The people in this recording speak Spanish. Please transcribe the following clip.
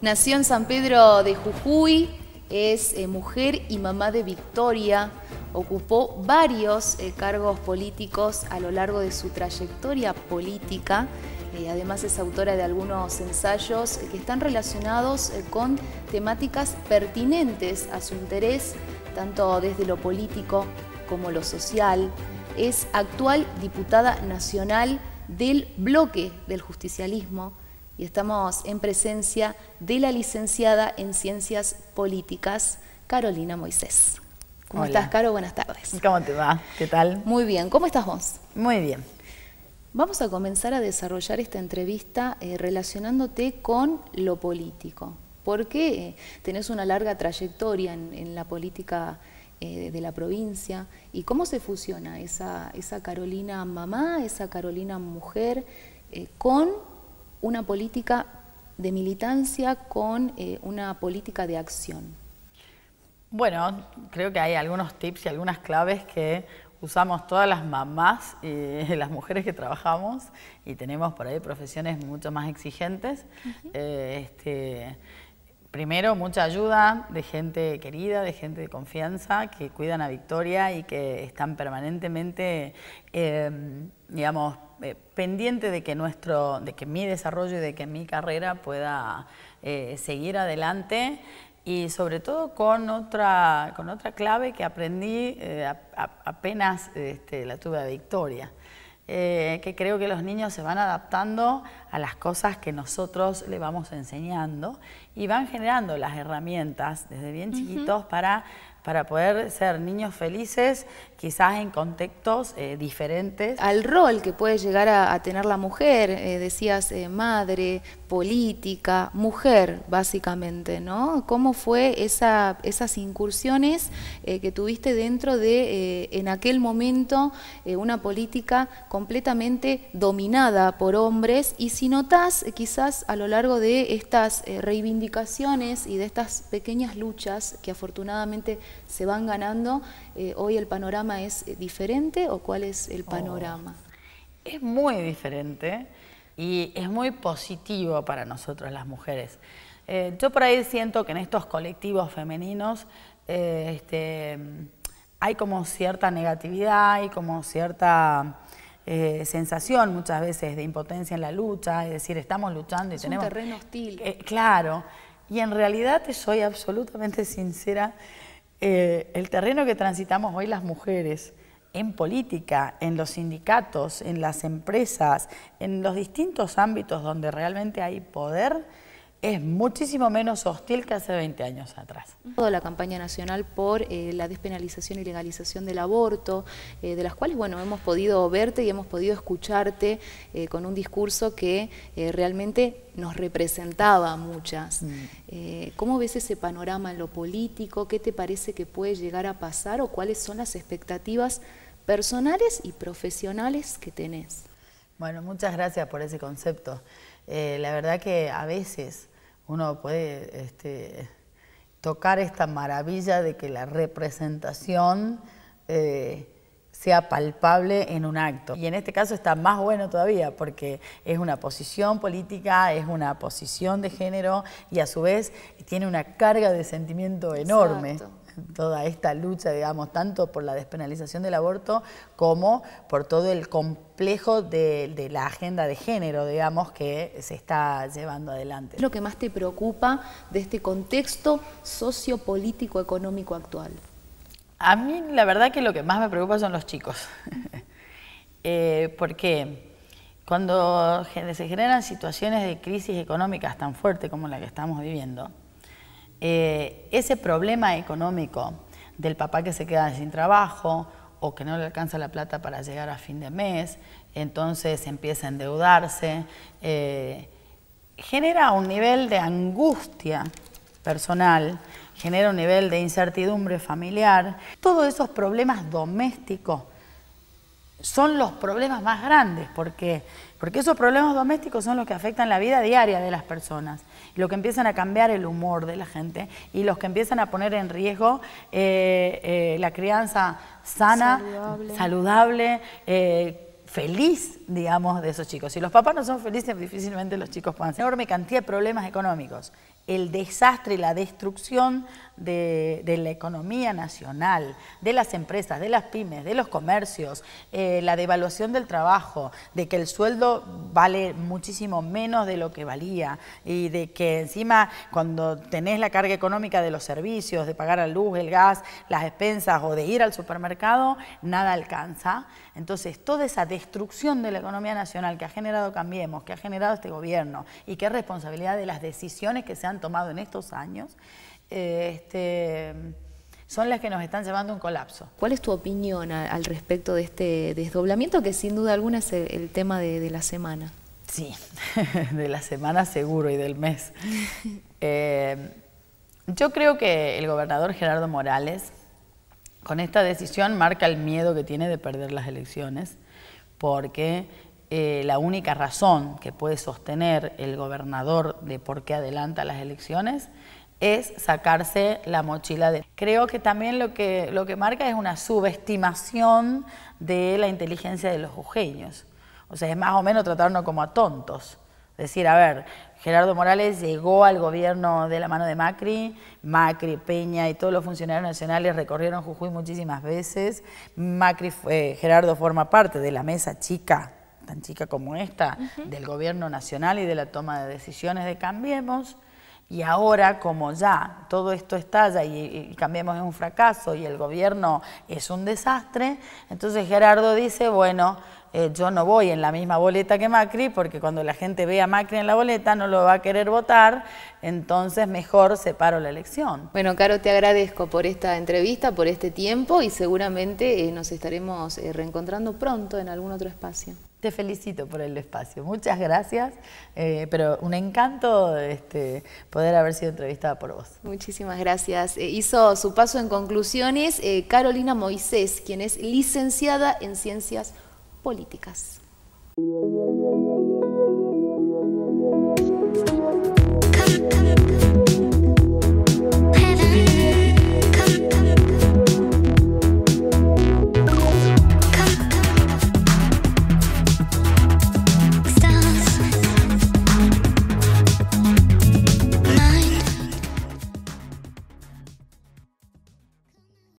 Nació en San Pedro de Jujuy, es eh, mujer y mamá de Victoria, ocupó varios eh, cargos políticos a lo largo de su trayectoria política. Eh, además es autora de algunos ensayos que están relacionados eh, con temáticas pertinentes a su interés, tanto desde lo político como lo social. Es actual diputada nacional del bloque del justicialismo y estamos en presencia de la licenciada en Ciencias Políticas, Carolina Moisés. ¿Cómo estás, Caro? Buenas tardes. ¿Cómo te va? ¿Qué tal? Muy bien. ¿Cómo estás vos? Muy bien. Vamos a comenzar a desarrollar esta entrevista eh, relacionándote con lo político, porque eh, tenés una larga trayectoria en, la política eh, de la provincia y cómo se fusiona esa, Carolina mamá, esa Carolina mujer, con una política de militancia, con una política de acción. Bueno, creo que hay algunos tips y algunas claves que usamos todas las mamás y las mujeres que trabajamos y tenemos por ahí profesiones mucho más exigentes. Eh, este, primero, mucha ayuda de gente querida, de gente de confianza que cuidan a Victoria y que están permanentemente, em, digamos, eh, pendiente de que, nuestro, de que mi desarrollo y de que mi carrera pueda eh, seguir adelante y sobre todo con otra, con otra clave que aprendí eh, apenas este, la tuve de Victoria, eh, que creo que los niños se van adaptando a las cosas que nosotros le vamos enseñando y van generando las herramientas desde bien chiquitos para para poder ser niños felices, quizás en contextos eh, diferentes. Al rol que puede llegar a, tener la mujer, eh, decías eh, madre, política, mujer, básicamente, ¿no? ¿Cómo fue esa, esas incursiones que tuviste dentro de, en aquel momento, una política completamente dominada por hombres? Y si notas, quizás a lo largo de estas reivindicaciones y de estas pequeñas luchas que afortunadamente se van ganando, eh, hoy el panorama es eh, diferente o cuál es el oh. panorama? es muy diferente y es muy positivo para nosotros las mujeres. Eh, yo por ahí siento que en estos colectivos femeninos este, hay como cierta negatividad hay como cierta sensación muchas veces de impotencia en la lucha, es decir, estamos luchando y tenemos... Un terreno hostil. claro, y en realidad soy absolutamente sincera. Eh, el terreno que transitamos hoy las mujeres en política, en los sindicatos, en las empresas, en los distintos ámbitos donde realmente hay poder, es muchísimo menos hostil que hace 20 años atrás. Toda la campaña nacional por eh, la despenalización y legalización del aborto, eh, de las cuales, bueno, hemos podido verte y hemos podido escucharte eh, con un discurso que realmente nos representaba a muchas. Mm. ¿Cómo ves ese panorama en lo político? ¿Qué te parece que puede llegar a pasar o cuáles son las expectativas personales y profesionales que tenés? Bueno, muchas gracias por ese concepto. la verdad que a veces uno puede este, tocar esta maravilla de que la representación eh, sea palpable en un acto. Y en este caso está más bueno todavía porque es una posición política, es una posición de género y a su vez tiene una carga de sentimiento enorme toda esta lucha, digamos, tanto por la despenalización del aborto como por todo el complejo de, la agenda de género, digamos, que se está llevando adelante. ¿Qué es lo que más te preocupa de este contexto sociopolítico económico actual? A mí la verdad que lo que más me preocupa son los chicos, eh, porque cuando se generan situaciones de crisis económicas tan fuertes como la que estamos viviendo, eh, ese problema económico del papá que se queda sin trabajo o que no le alcanza la plata para llegar a fin de mes, entonces empieza a endeudarse, eh, genera un nivel de angustia personal, genera un nivel de incertidumbre familiar, todos esos problemas domésticos son los problemas más grandes, porque, porque esos problemas domésticos son los que afectan la vida diaria de las personas, los que empiezan a cambiar el humor de la gente y los que empiezan a poner en riesgo eh, eh, la crianza sana, saludable, eh, feliz, digamos, de esos chicos. Si los papás no son felices, difícilmente los chicos puedan ser. Enorme cantidad de problemas económicos el desastre y la destrucción de, la economía nacional, de las empresas, de las pymes, de los comercios, eh, la devaluación del trabajo, de que el sueldo vale muchísimo menos de lo que valía y de que encima cuando tenés la carga económica de los servicios, de pagar la luz, el gas, las expensas o de ir al supermercado, nada alcanza. Entonces, toda esa destrucción de la economía nacional que ha generado Cambiemos, que ha generado este gobierno y que es responsabilidad de las decisiones que se han tomado en estos años, eh, este, son las que nos están llevando a un colapso. ¿Cuál es tu opinión al respecto de este desdoblamiento, que sin duda alguna es el, tema de, la semana? Sí, de la semana seguro y del mes. Eh, yo creo que el gobernador Gerardo Morales, con esta decisión, marca el miedo que tiene de perder las elecciones, porque eh, la única razón que puede sostener el gobernador de por qué adelanta las elecciones es sacarse la mochila de... Creo que también lo que, lo que marca es una subestimación de la inteligencia de los jujeños. O sea, es más o menos tratarnos como a tontos. Decir, a ver, Gerardo Morales llegó al gobierno de la mano de Macri, Macri, Peña y todos los funcionarios nacionales recorrieron Jujuy muchísimas veces. Macri, eh, Gerardo forma parte de la mesa chica chica como esta, del gobierno nacional y de la toma de decisiones de Cambiemos, y ahora como ya todo esto estalla y, Cambiemos es un fracaso y el gobierno es un desastre, entonces Gerardo dice, bueno, eh, yo no voy en la misma boleta que Macri, porque cuando la gente ve a Macri en la boleta no lo va a querer votar, entonces mejor separo la elección. Bueno, Caro, te agradezco por esta entrevista, por este tiempo y seguramente eh, nos estaremos eh, reencontrando pronto en algún otro espacio. Te felicito por el espacio. Muchas gracias, eh, pero un encanto este, poder haber sido entrevistada por vos. Muchísimas gracias. Eh, hizo su paso en conclusiones eh, Carolina Moisés, quien es licenciada en Ciencias Políticas.